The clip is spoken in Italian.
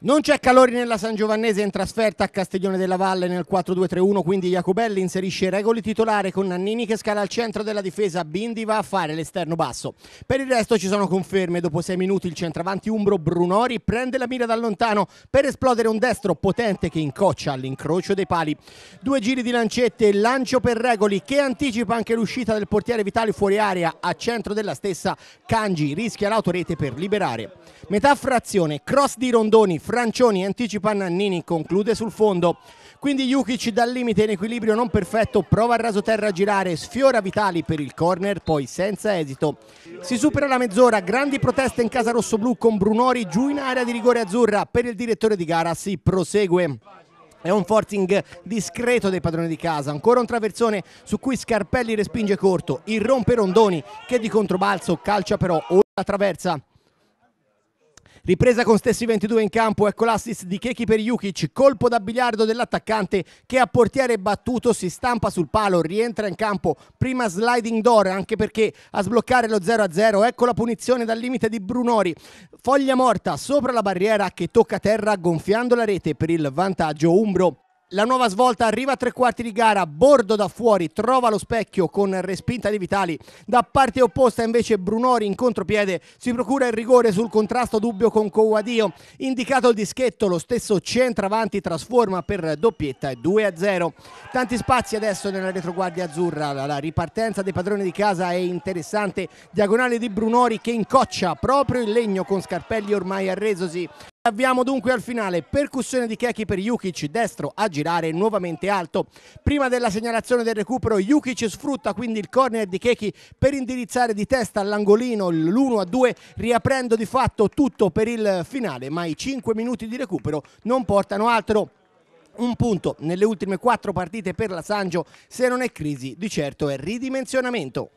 Non c'è calore nella San Giovannese in trasferta a Castiglione della Valle nel 4-2-3-1, quindi Jacobelli inserisce regoli titolare con Nannini che scala al centro della difesa, Bindi va a fare l'esterno basso. Per il resto ci sono conferme, dopo 6 minuti il centravanti Umbro Brunori prende la mira da lontano per esplodere un destro potente che incoccia all'incrocio dei pali. Due giri di lancette, lancio per regoli che anticipa anche l'uscita del portiere Vitali fuori area, a centro della stessa Kanji rischia l'autorete per liberare. Metà frazione, cross di Rondoni, Francioni anticipa Nannini, conclude sul fondo. Quindi Jukic dal limite in equilibrio non perfetto prova a raso terra a girare, sfiora Vitali per il corner, poi senza esito. Si supera la mezz'ora, grandi proteste in casa rossoblù con Brunori giù in area di rigore azzurra. Per il direttore di gara si prosegue. È un forcing discreto dei padroni di casa, ancora un traversone su cui Scarpelli respinge corto, irrompe Rondoni che di controbalzo calcia però o la traversa Ripresa con stessi 22 in campo, ecco l'assist di Keki per Jukic, colpo da biliardo dell'attaccante che a portiere battuto si stampa sul palo, rientra in campo, prima sliding door anche perché a sbloccare lo 0-0, ecco la punizione dal limite di Brunori, foglia morta sopra la barriera che tocca terra gonfiando la rete per il vantaggio Umbro. La nuova svolta arriva a tre quarti di gara, Bordo da fuori, trova lo specchio con respinta di Vitali. Da parte opposta invece Brunori in contropiede si procura il rigore sul contrasto dubbio con Covadio. Indicato il dischetto, lo stesso centravanti trasforma per doppietta e 2 a 0. Tanti spazi adesso nella retroguardia azzurra, la ripartenza dei padroni di casa è interessante. Diagonale di Brunori che incoccia proprio il legno con Scarpelli ormai arresosi. Abbiamo dunque al finale percussione di Keki per Jukic, destro a girare nuovamente alto. Prima della segnalazione del recupero Jukic sfrutta quindi il corner di Keki per indirizzare di testa all'angolino l'1-2 riaprendo di fatto tutto per il finale ma i 5 minuti di recupero non portano altro un punto nelle ultime 4 partite per la Sangio, se non è crisi, di certo è ridimensionamento.